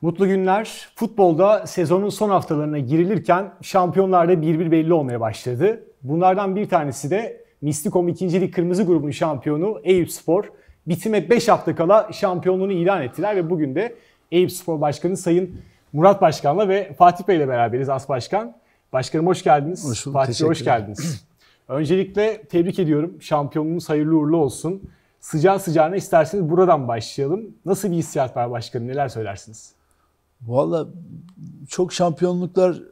Mutlu günler. Futbolda sezonun son haftalarına girilirken şampiyonlarda bir bir belli olmaya başladı. Bunlardan bir tanesi de Mistikom 2. Lig Kırmızı grubunun şampiyonu Eyüp Spor. Bitime 5 hafta kala şampiyonluğunu ilan ettiler ve bugün de Eyüp Spor Başkanı Sayın Murat Başkan'la ve Fatih Bey ile beraberiz As Başkan. Başkanım hoş geldiniz. Hoş bulduk, Fatih Bey hoş geldiniz. Öncelikle tebrik ediyorum. Şampiyonluğunuz hayırlı uğurlu olsun. Sıcağı sıcağına isterseniz buradan başlayalım. Nasıl bir hissiyat var başkanım? Neler söylersiniz? Valla çok şampiyonluklar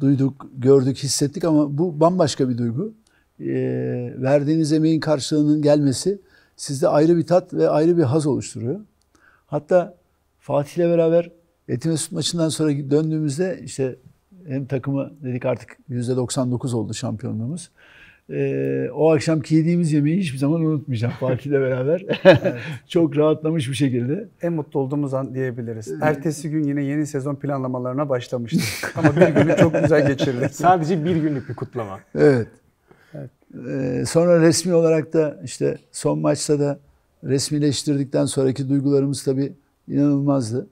duyduk, gördük, hissettik ama bu bambaşka bir duygu. E, verdiğiniz emeğin karşılığının gelmesi sizde ayrı bir tat ve ayrı bir haz oluşturuyor. Hatta Fatih ile beraber Etimesut maçından sonra döndüğümüzde işte hem takımı dedik artık %99 oldu şampiyonluğumuz e, o akşam yediğimiz yemeği hiçbir zaman unutmayacağım ile beraber. Çok rahatlamış bir şekilde. En mutlu olduğumuz an diyebiliriz. Ee, Ertesi gün yine yeni sezon planlamalarına başlamıştık. Ama bir günü çok güzel geçirdik. Sadece bir günlük bir kutlama. Evet. evet. E, sonra resmi olarak da işte son maçta da resmileştirdikten sonraki duygularımız tabii inanılmazdı.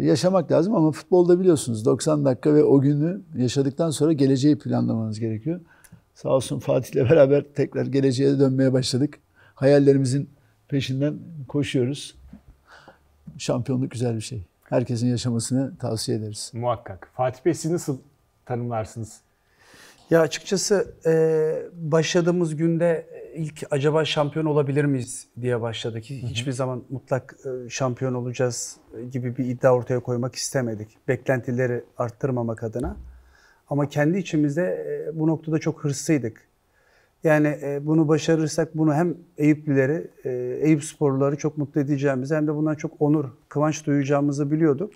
yaşamak lazım ama futbolda biliyorsunuz 90 dakika ve o günü yaşadıktan sonra geleceği planlamanız gerekiyor. Sağ olsun Fatih'le beraber tekrar geleceğe dönmeye başladık. Hayallerimizin peşinden koşuyoruz. Şampiyonluk güzel bir şey. Herkesin yaşamasını tavsiye ederiz. Muhakkak. Fatih Bey siz nasıl tanımlarsınız? Ya açıkçası e, başladığımız günde e, ilk acaba şampiyon olabilir miyiz diye başladık. Hiçbir zaman mutlak e, şampiyon olacağız gibi bir iddia ortaya koymak istemedik. Beklentileri arttırmamak adına. Ama kendi içimizde e, bu noktada çok hırslıydık. Yani e, bunu başarırsak bunu hem Eyüplüleri, e, Eyüp sporluları çok mutlu edeceğimizi hem de bundan çok onur, kıvanç duyacağımızı biliyorduk.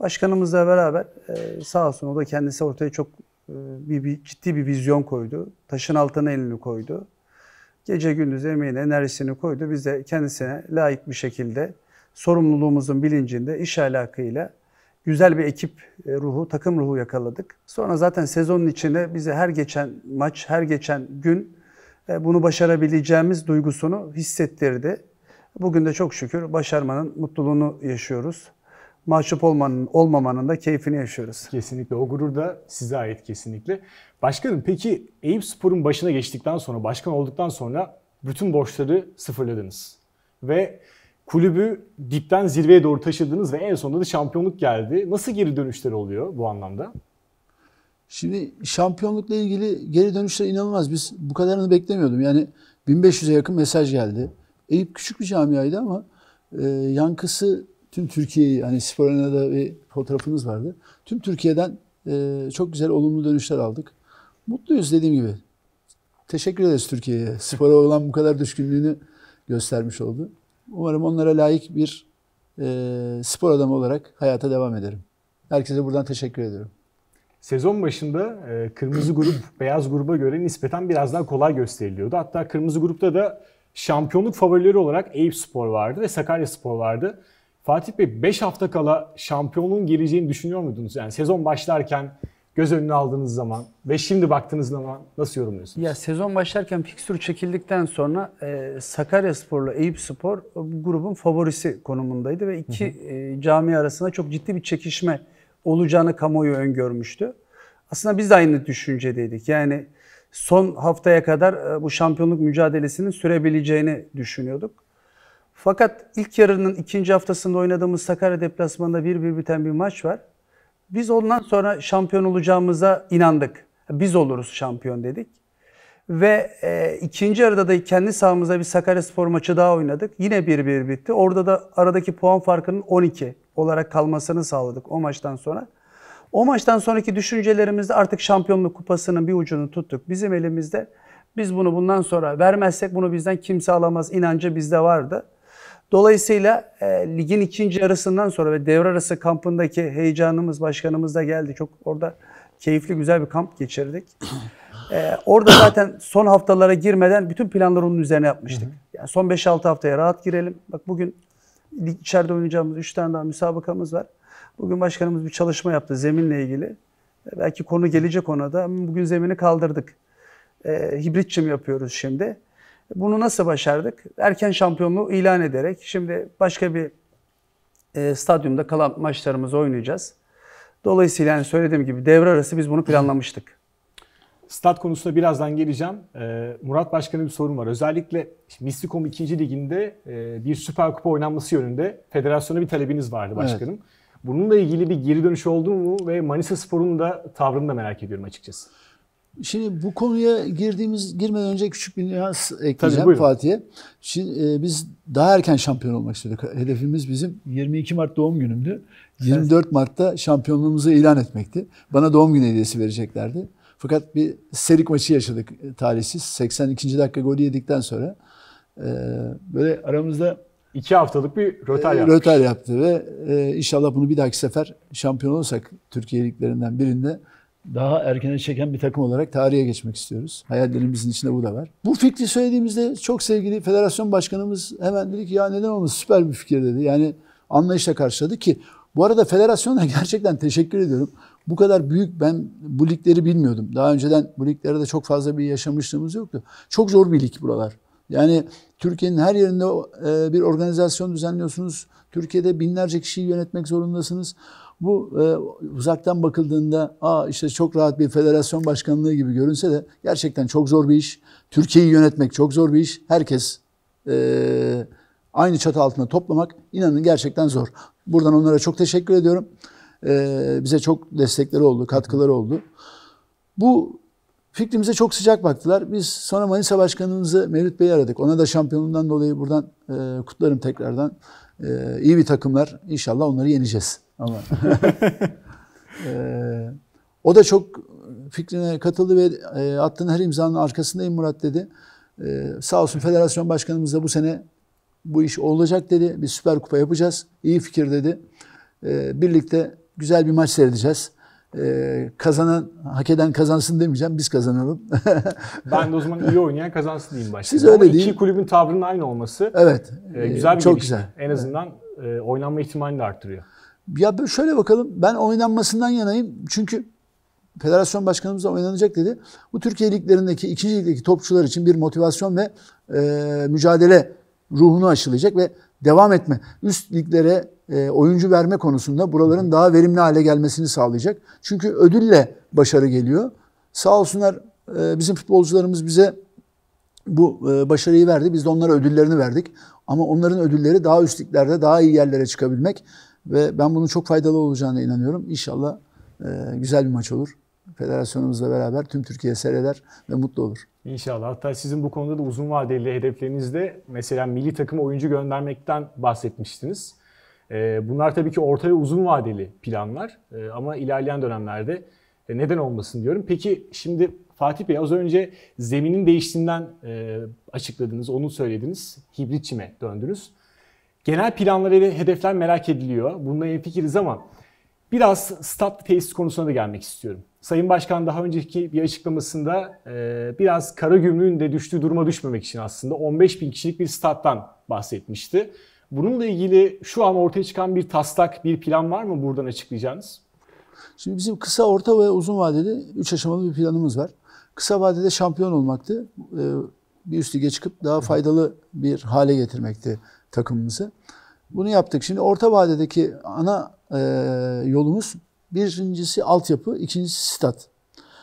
Başkanımızla beraber sağ olsun o da kendisi ortaya çok bir, bir ciddi bir vizyon koydu. Taşın altına elini koydu. Gece gündüz emeğini, enerjisini koydu. Biz de kendisine layık bir şekilde sorumluluğumuzun bilincinde iş alakıyla güzel bir ekip e, ruhu, takım ruhu yakaladık. Sonra zaten sezonun içine bize her geçen maç, her geçen gün e, bunu başarabileceğimiz duygusunu hissettirdi. Bugün de çok şükür başarmanın mutluluğunu yaşıyoruz. Mahcup olmanın, olmamanın da keyfini yaşıyoruz. Kesinlikle. O gurur da size ait kesinlikle. Başkanım peki Eyüp Spor'un başına geçtikten sonra, başkan olduktan sonra bütün borçları sıfırladınız. Ve kulübü dipten zirveye doğru taşıdınız ve en sonunda da şampiyonluk geldi. Nasıl geri dönüşler oluyor bu anlamda? Şimdi şampiyonlukla ilgili geri dönüşler inanılmaz. Biz bu kadarını beklemiyordum. Yani 1500'e yakın mesaj geldi. Eyüp küçük bir camiaydı ama e, yankısı tüm Türkiye'yi, hani spor arenada bir fotoğrafımız vardı. Tüm Türkiye'den e, çok güzel olumlu dönüşler aldık. Mutluyuz dediğim gibi. Teşekkür ederiz Türkiye'ye. Spora olan bu kadar düşkünlüğünü göstermiş oldu. Umarım onlara layık bir e, spor adamı olarak hayata devam ederim. Herkese buradan teşekkür ediyorum. Sezon başında e, kırmızı grup beyaz gruba göre nispeten biraz daha kolay gösteriliyordu. Hatta kırmızı grupta da şampiyonluk favorileri olarak Eyüp Spor vardı ve Sakarya Spor vardı. Fatih Bey 5 hafta kala şampiyonluğun geleceğini düşünüyor muydunuz? Yani sezon başlarken göz önüne aldığınız zaman ve şimdi baktığınız zaman nasıl yorumluyorsunuz? Ya sezon başlarken fikstür çekildikten sonra e, Sakarya Spor'la Eyüp Spor e, grubun favorisi konumundaydı ve iki hı hı. E, cami arasında çok ciddi bir çekişme olacağını kamuoyu öngörmüştü. Aslında biz de aynı düşüncedeydik. Yani son haftaya kadar e, bu şampiyonluk mücadelesinin sürebileceğini düşünüyorduk. Fakat ilk yarının ikinci haftasında oynadığımız Sakarya deplasmanında bir bir biten bir maç var. Biz ondan sonra şampiyon olacağımıza inandık. Biz oluruz şampiyon dedik. Ve e, ikinci arada da kendi sahamızda bir Sakaryaspor maçı daha oynadık. Yine 1-1 bitti. Orada da aradaki puan farkının 12 olarak kalmasını sağladık o maçtan sonra. O maçtan sonraki düşüncelerimizde artık şampiyonluk kupasının bir ucunu tuttuk. Bizim elimizde biz bunu bundan sonra vermezsek bunu bizden kimse alamaz inancı bizde vardı. Dolayısıyla e, ligin ikinci yarısından sonra ve devre arası kampındaki heyecanımız, başkanımız da geldi. Çok orada keyifli güzel bir kamp geçirdik. e, orada zaten son haftalara girmeden bütün planları onun üzerine yapmıştık. Yani son 5-6 haftaya rahat girelim. Bak bugün içeride oynayacağımız 3 tane daha müsabakamız var. Bugün başkanımız bir çalışma yaptı zeminle ilgili. E, belki konu gelecek ona da. Bugün zemini kaldırdık. E, hibritçim yapıyoruz şimdi. Bunu nasıl başardık? Erken şampiyonluğu ilan ederek şimdi başka bir e, stadyumda kalan maçlarımızı oynayacağız. Dolayısıyla yani söylediğim gibi devre arası biz bunu planlamıştık. Stat konusuna birazdan geleceğim. E, Murat Başkan'a bir sorum var. Özellikle Mistikom 2. Liginde e, bir Süper Kupa oynanması yönünde federasyona bir talebiniz vardı başkanım. Evet. Bununla ilgili bir geri dönüş oldu mu ve Manisa Spor'un da tavrını da merak ediyorum açıkçası. Şimdi bu konuya girdiğimiz girmeden önce küçük bir nüans ekleyeceğim Fatih'e. Şimdi e, biz daha erken şampiyon olmak istedik. Hedefimiz bizim 22 Mart doğum günümdü. 24 Mart'ta şampiyonluğumuzu ilan etmekti. Bana doğum günü hediyesi vereceklerdi. Fakat bir serik maçı yaşadık e, talihsiz. 82. dakika golü yedikten sonra e, böyle aramızda iki haftalık bir rötel yaptı. Rötel yaptı ve e, inşallah bunu bir dahaki sefer şampiyon olursak Türkiye liglerinden birinde daha erkene çeken bir takım olarak tarihe geçmek istiyoruz. Hayallerimizin içinde bu da var. Bu fikri söylediğimizde çok sevgili federasyon başkanımız hemen dedi ki ya neden olmasın süper bir fikir dedi. Yani anlayışla karşıladı ki bu arada federasyona gerçekten teşekkür ediyorum. Bu kadar büyük ben bu ligleri bilmiyordum. Daha önceden bu de çok fazla bir yaşamışlığımız yoktu. Çok zor bir lig buralar. Yani Türkiye'nin her yerinde e, bir organizasyon düzenliyorsunuz. Türkiye'de binlerce kişiyi yönetmek zorundasınız. Bu e, uzaktan bakıldığında Aa, işte çok rahat bir federasyon başkanlığı gibi görünse de gerçekten çok zor bir iş. Türkiye'yi yönetmek çok zor bir iş. Herkes e, aynı çatı altında toplamak inanın gerçekten zor. Buradan onlara çok teşekkür ediyorum. E, bize çok destekleri oldu, katkıları oldu. Bu fikrimize çok sıcak baktılar. Biz sonra Manisa Başkanımızı Mevlüt Bey'i aradık. Ona da şampiyonluğundan dolayı buradan e, kutlarım tekrardan e, iyi bir takımlar. İnşallah onları yeneceğiz. Ama ee, o da çok fikrine katıldı ve e, attığın her imzanın arkasındayım Murat dedi. E, sağ olsun federasyon başkanımız da bu sene bu iş olacak dedi. Bir süper kupa yapacağız. İyi fikir dedi. birlikte güzel bir maç seyredeceğiz. Ee, kazanan, hak eden kazansın demeyeceğim, biz kazanalım. ben de o zaman iyi oynayan kazansın diyeyim başta. Siz öyle Ama değil. iki kulübün tavrının aynı olması evet, e, güzel e, bir çok gelişti. güzel. En azından e, oynanma ihtimalini de artırıyor. Ya şöyle bakalım, ben oynanmasından yanayım. Çünkü federasyon başkanımız da oynanacak dedi. Bu Türkiye liglerindeki, ikinci ligdeki topçular için bir motivasyon ve e, mücadele ruhunu aşılayacak ve devam etme. Üst liglere e, oyuncu verme konusunda buraların daha verimli hale gelmesini sağlayacak. Çünkü ödülle başarı geliyor. Sağ olsunlar e, bizim futbolcularımız bize bu e, başarıyı verdi. Biz de onlara ödüllerini verdik. Ama onların ödülleri daha üstlüklerde, daha iyi yerlere çıkabilmek ve ben bunun çok faydalı olacağına inanıyorum. İnşallah güzel bir maç olur. Federasyonumuzla beraber tüm Türkiye seyreder ve mutlu olur. İnşallah. Hatta sizin bu konuda da uzun vadeli hedeflerinizde mesela milli takım oyuncu göndermekten bahsetmiştiniz. Ee, bunlar tabii ki orta ve uzun vadeli planlar ee, ama ilerleyen dönemlerde e, neden olmasın diyorum. Peki şimdi Fatih Bey az önce zeminin değiştiğinden e, açıkladınız, onu söylediniz. Hibrit çime döndünüz. Genel planları ve hedefler merak ediliyor. Bununla en fikiriz ama biraz stat tesis konusuna da gelmek istiyorum. Sayın Başkan daha önceki bir açıklamasında e, biraz kara gümrüğün de düştüğü duruma düşmemek için aslında 15 bin kişilik bir stat'tan bahsetmişti. Bununla ilgili şu an ortaya çıkan bir taslak, bir plan var mı buradan açıklayacağınız? Şimdi bizim kısa, orta ve uzun vadeli 3 aşamalı bir planımız var. Kısa vadede şampiyon olmaktı. Ee, bir üst lige çıkıp daha faydalı bir hale getirmekti takımımızı. Bunu yaptık. Şimdi orta vadedeki ana e, yolumuz birincisi altyapı, ikincisi stat.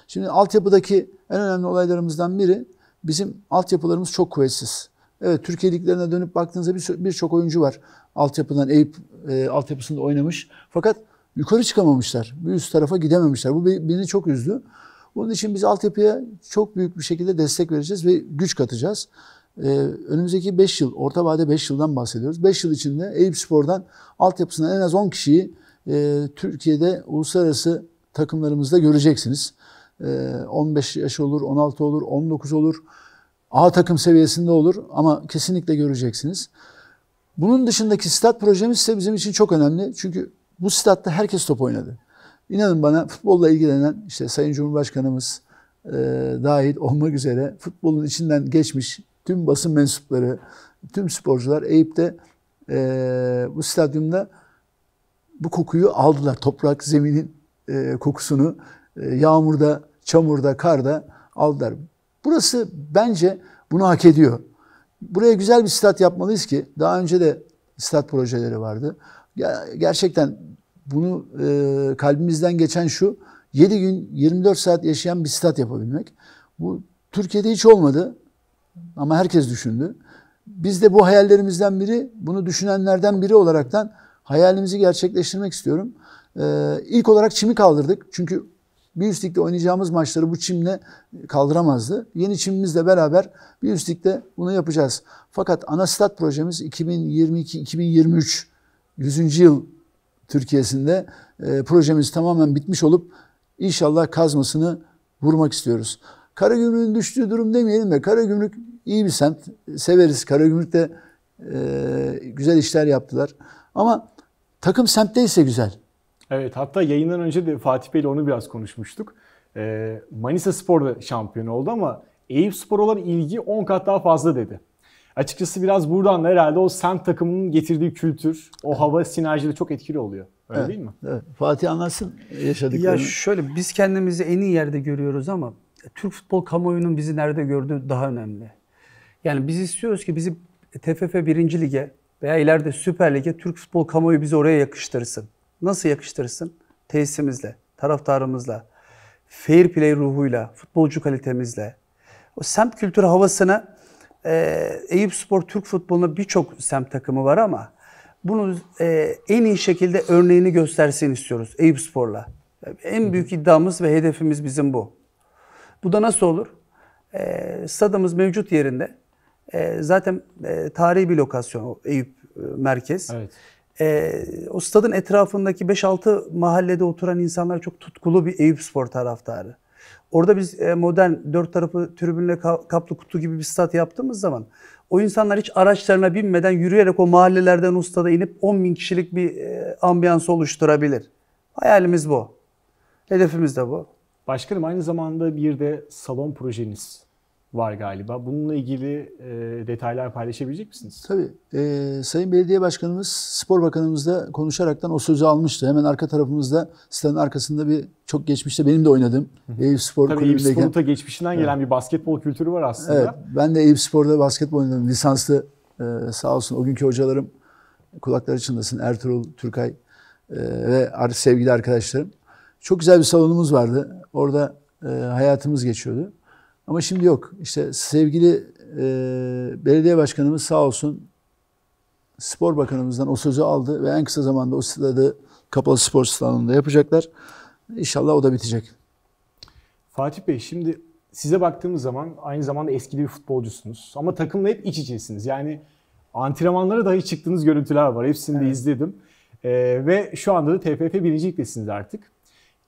Şimdi altyapıdaki en önemli olaylarımızdan biri bizim altyapılarımız çok kuvvetsiz. Evet Türkiye dönüp baktığınızda birçok bir oyuncu var. Altyapıdan Eyüp e, altyapısında oynamış. Fakat yukarı çıkamamışlar. Bir üst tarafa gidememişler. Bu beni çok üzdü. Bunun için biz altyapıya çok büyük bir şekilde destek vereceğiz ve güç katacağız. Ee, önümüzdeki 5 yıl, orta vade 5 yıldan bahsediyoruz. 5 yıl içinde Eyüp Spor'dan altyapısından en az 10 kişiyi e, Türkiye'de uluslararası takımlarımızda göreceksiniz. E, 15 yaş olur, 16 olur, 19 olur. A takım seviyesinde olur ama kesinlikle göreceksiniz. Bunun dışındaki stat projemiz ise bizim için çok önemli. Çünkü bu statta herkes top oynadı. İnanın bana futbolla ilgilenen işte Sayın Cumhurbaşkanımız e, dahil olmak üzere futbolun içinden geçmiş tüm basın mensupları, tüm sporcular Eyüp'te e, bu stadyumda bu kokuyu aldılar. Toprak zeminin e, kokusunu e, yağmurda, çamurda, karda aldılar. Burası bence bunu hak ediyor. Buraya güzel bir stat yapmalıyız ki daha önce de stat projeleri vardı. Gerçekten bunu e, kalbimizden geçen şu 7 gün 24 saat yaşayan bir stat yapabilmek. Bu Türkiye'de hiç olmadı ama herkes düşündü. Biz de bu hayallerimizden biri, bunu düşünenlerden biri olaraktan hayalimizi gerçekleştirmek istiyorum. Ee, ilk olarak çimi kaldırdık. Çünkü bir üst oynayacağımız maçları bu çimle kaldıramazdı. Yeni çimimizle beraber bir üst bunu yapacağız. Fakat ana stat projemiz 2022-2023 100. yıl Türkiye'sinde e, projemiz tamamen bitmiş olup inşallah kazmasını vurmak istiyoruz. Karagümrük'ün düştüğü durum demeyelim de Karagümrük iyi bir semt. Severiz. Karagümrük'te e, güzel işler yaptılar. Ama takım semtteyse güzel. Evet hatta yayından önce de Fatih Bey ile onu biraz konuşmuştuk. Ee, Manisa Spor da şampiyon oldu ama Eyüp Spor olan ilgi 10 kat daha fazla dedi. Açıkçası biraz buradan da herhalde o sen takımının getirdiği kültür, o hava sinerjide çok etkili oluyor. Öyle evet, değil mi? Evet. Fatih anlatsın yaşadıklarını. Ya şöyle biz kendimizi en iyi yerde görüyoruz ama Türk futbol kamuoyunun bizi nerede gördüğü daha önemli. Yani biz istiyoruz ki bizi TFF 1. Lig'e veya ileride Süper Lig'e Türk futbol kamuoyu bizi oraya yakıştırsın nasıl yakıştırırsın? Tesisimizle, taraftarımızla, fair play ruhuyla, futbolcu kalitemizle, o semt kültürü havasını e, Eyüp Spor Türk futboluna birçok semt takımı var ama bunu e, en iyi şekilde örneğini göstersin istiyoruz Eyüp Spor'la. En büyük iddiamız ve hedefimiz bizim bu. Bu da nasıl olur? E, stadımız mevcut yerinde. E, zaten e, tarihi bir lokasyon Eyüp e, merkez. Evet e, o stadın etrafındaki 5-6 mahallede oturan insanlar çok tutkulu bir Eyüp Spor taraftarı. Orada biz e, modern dört tarafı tribünle kaplı kutu gibi bir stat yaptığımız zaman o insanlar hiç araçlarına binmeden yürüyerek o mahallelerden ustada inip 10 bin kişilik bir e, ambiyans oluşturabilir. Hayalimiz bu. Hedefimiz de bu. Başkanım aynı zamanda bir de salon projeniz var galiba. Bununla ilgili e, detaylar paylaşabilecek misiniz? Tabii. E, Sayın Belediye Başkanımız, Spor Bakanımızla konuşaraktan o sözü almıştı. Hemen arka tarafımızda, sitenin arkasında bir çok geçmişte benim de oynadım Eyüp Spor Tabii Eyüp Spor'un da geçmişinden gelen evet. bir basketbol kültürü var aslında. Evet, ben de Eyüp Spor'da basketbol oynadım. Lisanslı e, sağ olsun o günkü hocalarım kulakları çınlasın. Ertuğrul, Türkay e, ve sevgili arkadaşlarım. Çok güzel bir salonumuz vardı. Orada e, hayatımız geçiyordu. Ama şimdi yok. İşte sevgili e, belediye başkanımız sağ olsun spor bakanımızdan o sözü aldı ve en kısa zamanda o stadı kapalı spor stadında yapacaklar. İnşallah o da bitecek. Fatih Bey şimdi size baktığımız zaman aynı zamanda eski bir futbolcusunuz. Ama takımla hep iç içesiniz. Yani antrenmanlara dahi çıktığınız görüntüler var. Hepsini evet. de izledim. Ee, ve şu anda da TFF birincilikdesiniz artık.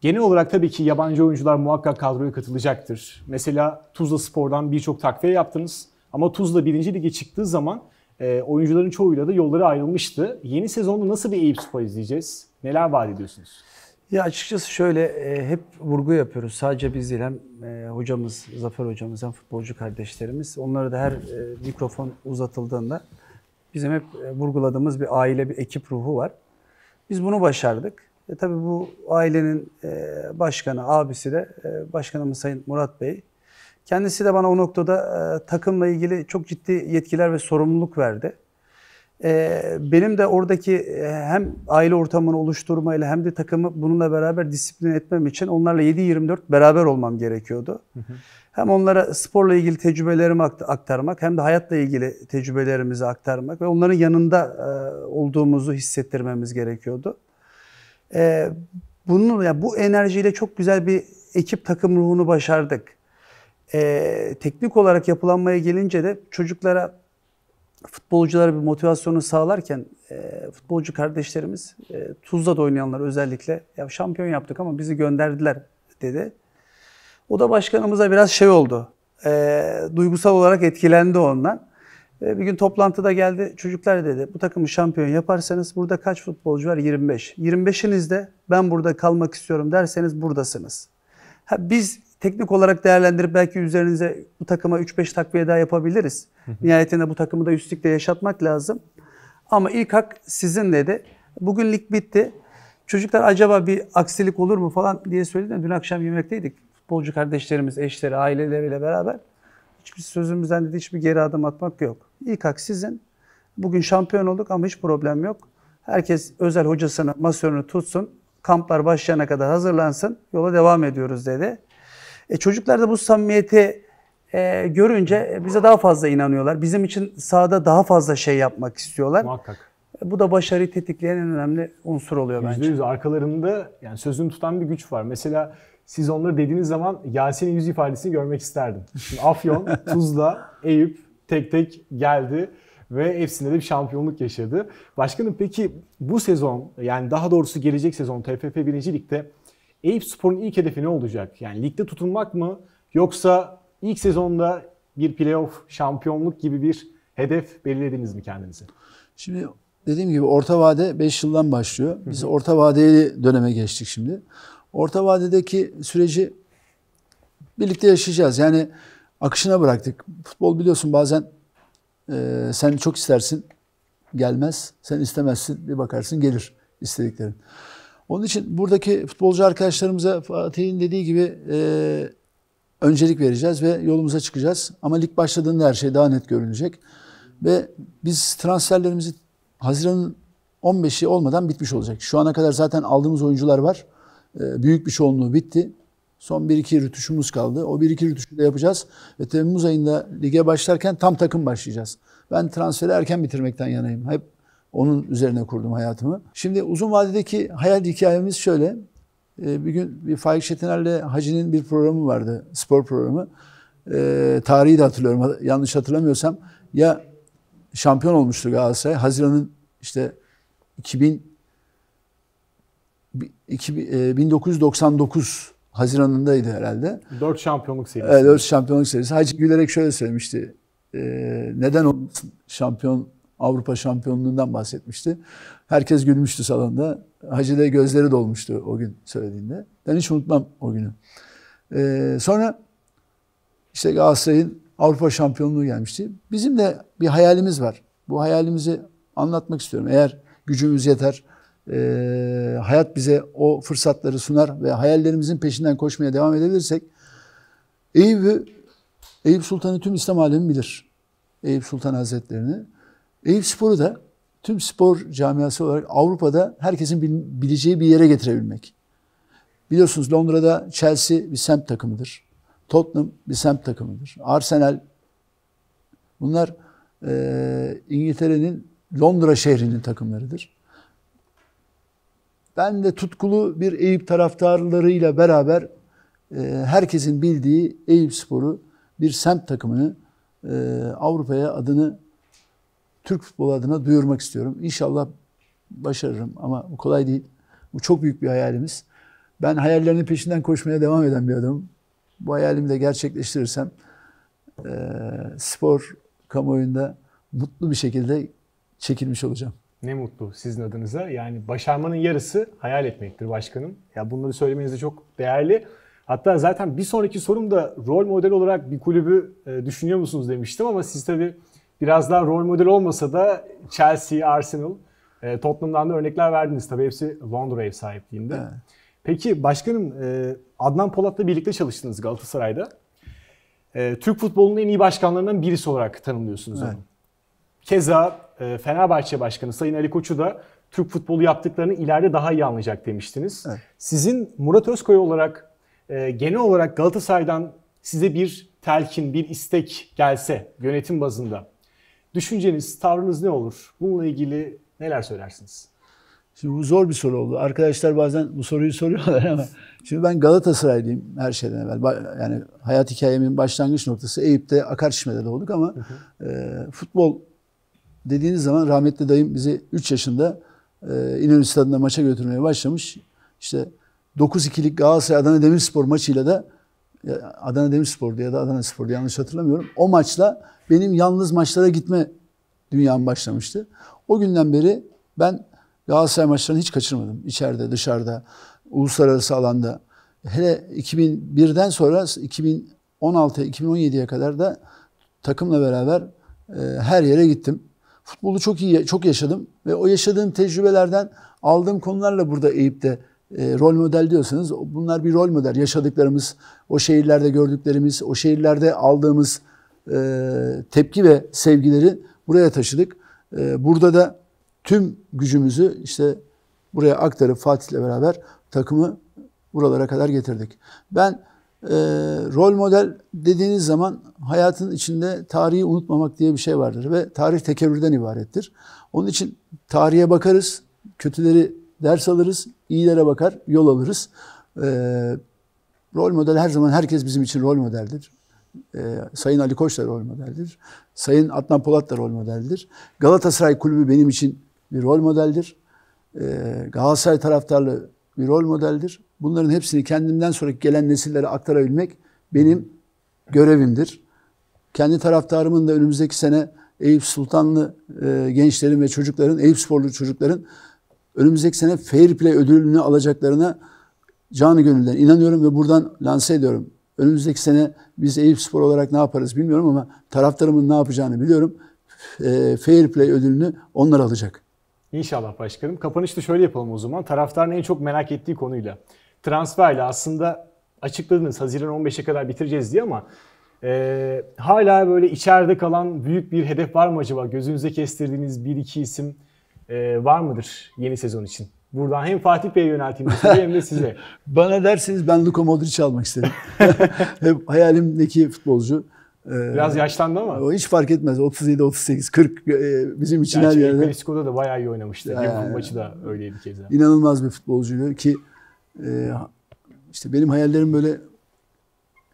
Genel olarak tabii ki yabancı oyuncular muhakkak kadroya katılacaktır. Mesela Tuzla Spor'dan birçok takviye yaptınız. Ama Tuzla 1. Lig'e çıktığı zaman e, oyuncuların çoğuyla da yolları ayrılmıştı. Yeni sezonda nasıl bir Eyüp Spor izleyeceğiz? Neler vaat ediyorsunuz? Ya açıkçası şöyle e, hep vurgu yapıyoruz. Sadece biz değil hem e, hocamız, Zafer hocamız hem futbolcu kardeşlerimiz. Onlara da her e, mikrofon uzatıldığında bizim hep e, vurguladığımız bir aile, bir ekip ruhu var. Biz bunu başardık. E, tabii bu ailenin e, başkanı, abisi de e, başkanımız Sayın Murat Bey. Kendisi de bana o noktada e, takımla ilgili çok ciddi yetkiler ve sorumluluk verdi. E, benim de oradaki e, hem aile ortamını oluşturmayla hem de takımı bununla beraber disiplin etmem için onlarla 7-24 beraber olmam gerekiyordu. Hı hı. Hem onlara sporla ilgili tecrübelerimi aktarmak hem de hayatla ilgili tecrübelerimizi aktarmak ve onların yanında e, olduğumuzu hissettirmemiz gerekiyordu. E, bunun, yani bu enerjiyle çok güzel bir ekip takım ruhunu başardık. E, teknik olarak yapılanmaya gelince de çocuklara, futbolculara bir motivasyonu sağlarken e, futbolcu kardeşlerimiz, e, da oynayanlar özellikle, ya şampiyon yaptık ama bizi gönderdiler dedi. O da başkanımıza biraz şey oldu, e, duygusal olarak etkilendi ondan. Ee, bir gün toplantıda geldi çocuklar dedi bu takımı şampiyon yaparsanız burada kaç futbolcu var? 25. 25'inizde ben burada kalmak istiyorum derseniz buradasınız. Ha, biz teknik olarak değerlendirip belki üzerinize bu takıma 3-5 takviye daha yapabiliriz. Nihayetinde bu takımı da üstlükte yaşatmak lazım. Ama ilk hak sizin dedi. Bugün lig bitti. Çocuklar acaba bir aksilik olur mu falan diye söyledi. Dün akşam yemekteydik. Futbolcu kardeşlerimiz, eşleri, aileleriyle beraber. Hiçbir sözümüzden dedi hiçbir geri adım atmak yok. İlk hak sizin. Bugün şampiyon olduk ama hiç problem yok. Herkes özel hocasını, masörünü tutsun. Kamplar başlayana kadar hazırlansın. Yola devam ediyoruz dedi. E, çocuklar da bu samimiyeti e, görünce bize daha fazla inanıyorlar. Bizim için sahada daha fazla şey yapmak istiyorlar. Muhakkak. E, bu da başarıyı tetikleyen en önemli unsur oluyor bence. yüz arkalarında yani sözünü tutan bir güç var. Mesela siz onları dediğiniz zaman Yasin'in yüz ifadesini görmek isterdim. Şimdi Afyon, Tuzla, Eyüp, tek tek geldi ve hepsinde de bir şampiyonluk yaşadı. Başkanım peki bu sezon yani daha doğrusu gelecek sezon TFF 1. Lig'de Eyüp Spor'un ilk hedefi ne olacak? Yani ligde tutunmak mı yoksa ilk sezonda bir playoff şampiyonluk gibi bir hedef belirlediniz mi kendinize? Şimdi dediğim gibi orta vade 5 yıldan başlıyor. Biz orta vadeli döneme geçtik şimdi. Orta vadedeki süreci birlikte yaşayacağız. Yani akışına bıraktık. Futbol biliyorsun bazen e, sen çok istersin gelmez. Sen istemezsin bir bakarsın gelir istediklerin. Onun için buradaki futbolcu arkadaşlarımıza Fatih'in dediği gibi e, öncelik vereceğiz ve yolumuza çıkacağız. Ama lig başladığında her şey daha net görünecek. Ve biz transferlerimizi Haziran'ın 15'i olmadan bitmiş olacak. Şu ana kadar zaten aldığımız oyuncular var. E, büyük bir çoğunluğu bitti. Son 1-2 rütuşumuz kaldı. O 1-2 rütuşu da yapacağız. Ve Temmuz ayında lige başlarken tam takım başlayacağız. Ben transferi erken bitirmekten yanayım. Hep onun üzerine kurdum hayatımı. Şimdi uzun vadedeki hayal hikayemiz şöyle. Ee, bir gün bir Faik Şetiner'le Hacı'nın bir programı vardı. Spor programı. E, tarihi de hatırlıyorum. Yanlış hatırlamıyorsam. Ya şampiyon olmuştu Galatasaray. Haziran'ın işte 2000, 2000 1999 Haziran'ındaydı herhalde. Dört şampiyonluk serisi. Evet, dört şampiyonluk serisi. Hacı gülerek şöyle söylemişti. E, neden o şampiyon Avrupa şampiyonluğundan bahsetmişti. Herkes gülmüştü salonda. Hacı de gözleri dolmuştu o gün söylediğinde. Ben hiç unutmam o günü. E, sonra işte Galatasaray'ın Avrupa şampiyonluğu gelmişti. Bizim de bir hayalimiz var. Bu hayalimizi anlatmak istiyorum. Eğer gücümüz yeter, e, hayat bize o fırsatları sunar ve hayallerimizin peşinden koşmaya devam edebilirsek Eyüp, Eyüp Sultan'ı tüm İslam alemi bilir. Eyüp Sultan Hazretleri'ni. Eyüp Spor'u da tüm spor camiası olarak Avrupa'da herkesin bileceği bir yere getirebilmek. Biliyorsunuz Londra'da Chelsea bir semt takımıdır. Tottenham bir semt takımıdır. Arsenal bunlar e, İngiltere'nin Londra şehrinin takımlarıdır. Ben de tutkulu bir Eyüp taraftarlarıyla beraber e, herkesin bildiği Eyüp Spor'u bir semt takımını e, Avrupa'ya adını Türk futbol adına duyurmak istiyorum. İnşallah başarırım ama bu kolay değil. Bu çok büyük bir hayalimiz. Ben hayallerinin peşinden koşmaya devam eden bir adamım. Bu hayalimi de gerçekleştirirsem e, spor kamuoyunda mutlu bir şekilde çekilmiş olacağım. Ne mutlu sizin adınıza. Yani başarmanın yarısı hayal etmektir başkanım. Ya bunları söylemeniz de çok değerli. Hatta zaten bir sonraki sorum da rol model olarak bir kulübü e, düşünüyor musunuz demiştim ama siz tabii biraz daha rol model olmasa da Chelsea, Arsenal, e, Tottenham'dan da örnekler verdiniz. Tabii hepsi Londra ev sahipliğinde. Evet. Peki başkanım e, Adnan Polat'la birlikte çalıştınız Galatasaray'da. Türk futbolunun en iyi başkanlarından birisi olarak tanımlıyorsunuz evet. onu. Keza ee, Fenerbahçe Başkanı Sayın Ali Koç'u da Türk futbolu yaptıklarını ileride daha iyi anlayacak demiştiniz. Evet. Sizin Murat Özkoy olarak e, genel olarak Galatasaray'dan size bir telkin, bir istek gelse yönetim bazında düşünceniz, tavrınız ne olur? Bununla ilgili neler söylersiniz? Şimdi bu zor bir soru oldu. Arkadaşlar bazen bu soruyu soruyorlar ama şimdi ben Galatasaraylıyım her şeyden evvel. Yani hayat hikayemin başlangıç noktası Eyüp'te Akarşime'de olduk ama hı hı. E, futbol dediğiniz zaman rahmetli dayım bizi 3 yaşında e, İnönü Stadı'nda maça götürmeye başlamış. İşte 9-2'lik Galatasaray Adana Demirspor maçıyla da Adana Demirspor'du ya da Adana Spor'du yanlış hatırlamıyorum. O maçla benim yalnız maçlara gitme dünyam başlamıştı. O günden beri ben Galatasaray maçlarını hiç kaçırmadım. İçeride, dışarıda, uluslararası alanda. Hele 2001'den sonra 2016-2017'ye kadar da takımla beraber e, her yere gittim futbolu çok iyi çok yaşadım ve o yaşadığım tecrübelerden aldığım konularla burada Eyüp'te e, rol model diyorsanız bunlar bir rol model. Yaşadıklarımız, o şehirlerde gördüklerimiz, o şehirlerde aldığımız e, tepki ve sevgileri buraya taşıdık. E, burada da tüm gücümüzü işte buraya aktarıp Fatih'le beraber takımı buralara kadar getirdik. Ben e, rol model dediğiniz zaman hayatın içinde tarihi unutmamak diye bir şey vardır ve tarih tekerrürden ibarettir. Onun için tarihe bakarız, kötüleri ders alırız, iyilere bakar, yol alırız. E, rol model her zaman herkes bizim için rol modeldir. E, Sayın Ali Koç da rol modeldir. Sayın Adnan Polat da rol modeldir. Galatasaray Kulübü benim için bir rol modeldir. E, Galatasaray taraftarlığı bir rol modeldir. Bunların hepsini kendimden sonraki gelen nesillere aktarabilmek benim görevimdir. Kendi taraftarımın da önümüzdeki sene Eyüp Sultanlı e, gençlerin ve çocukların, Eyüp sporlu çocukların önümüzdeki sene Fair Play ödülünü alacaklarına canı gönülden inanıyorum ve buradan lanse ediyorum. Önümüzdeki sene biz Eyüp Spor olarak ne yaparız bilmiyorum ama taraftarımın ne yapacağını biliyorum. E, Fair Play ödülünü onlar alacak. İnşallah başkanım. Kapanışta şöyle yapalım o zaman. Taraftarın en çok merak ettiği konuyla. Transferle aslında açıkladınız Haziran 15'e kadar bitireceğiz diye ama e, hala böyle içeride kalan büyük bir hedef var mı acaba? Gözünüze kestirdiğiniz bir iki isim e, var mıdır yeni sezon için? Buradan hem Fatih Bey'e yönelteyim hem de size. Bana derseniz ben Luka Modric almak isterim. Hep Hayalimdeki futbolcu. Ee, Biraz yaşlandı ama. O hiç fark etmez. 37, 38, 40 bizim için Gerçi her yerde. Klasiko'da da bayağı iyi oynamıştı. Liverpool maçı da öyleydi keza. İnanılmaz bir futbolcuydu ki e, işte benim hayallerim böyle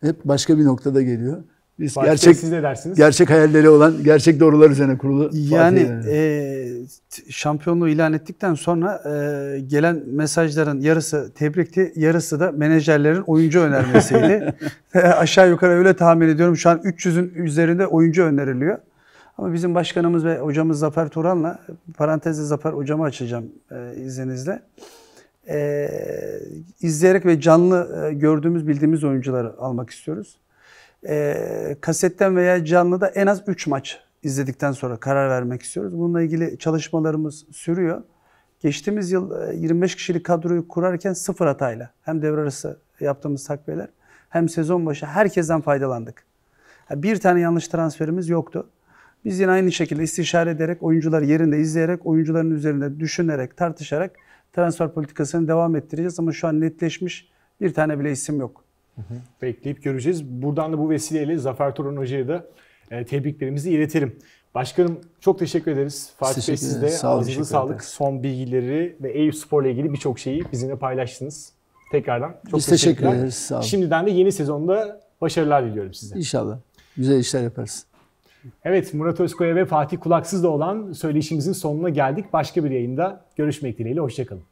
hep başka bir noktada geliyor. Biz gerçek siz ne dersiniz? Gerçek hayalleri olan, gerçek doğrular üzerine kurulu. Yani Fatih. e, şampiyonluğu ilan ettikten sonra e, gelen mesajların yarısı tebrikti, yarısı da menajerlerin oyuncu önermesiydi. E, aşağı yukarı öyle tahmin ediyorum. Şu an 300'ün üzerinde oyuncu öneriliyor. Ama bizim başkanımız ve hocamız Zafer Turan'la, parantezde Zafer hocamı açacağım e, izninizle. E, izleyerek ve canlı e, gördüğümüz, bildiğimiz oyuncuları almak istiyoruz e, kasetten veya canlıda en az 3 maç izledikten sonra karar vermek istiyoruz. Bununla ilgili çalışmalarımız sürüyor. Geçtiğimiz yıl 25 e, kişilik kadroyu kurarken sıfır hatayla hem devre arası yaptığımız takviyeler hem sezon başı herkesten faydalandık. Bir tane yanlış transferimiz yoktu. Biz yine aynı şekilde istişare ederek, oyuncular yerinde izleyerek, oyuncuların üzerinde düşünerek, tartışarak transfer politikasını devam ettireceğiz. Ama şu an netleşmiş bir tane bile isim yok. Bekleyip göreceğiz. Buradan da bu vesileyle Zafer Turan Hoca'ya da e, tebriklerimizi iletelim. Başkanım çok teşekkür ederiz. Fatih Bey siz de ağzınıza sağlık. Ederim. Son bilgileri ve Eyüp Spor'la ilgili birçok şeyi bizimle paylaştınız. Tekrardan çok Biz teşekkür ederiz. Sağ olun. Şimdiden de yeni sezonda başarılar diliyorum size. İnşallah. Güzel işler yaparız. Evet Murat Özkoya ve Fatih Kulaksız da olan söyleşimizin sonuna geldik. Başka bir yayında görüşmek dileğiyle. Hoşçakalın.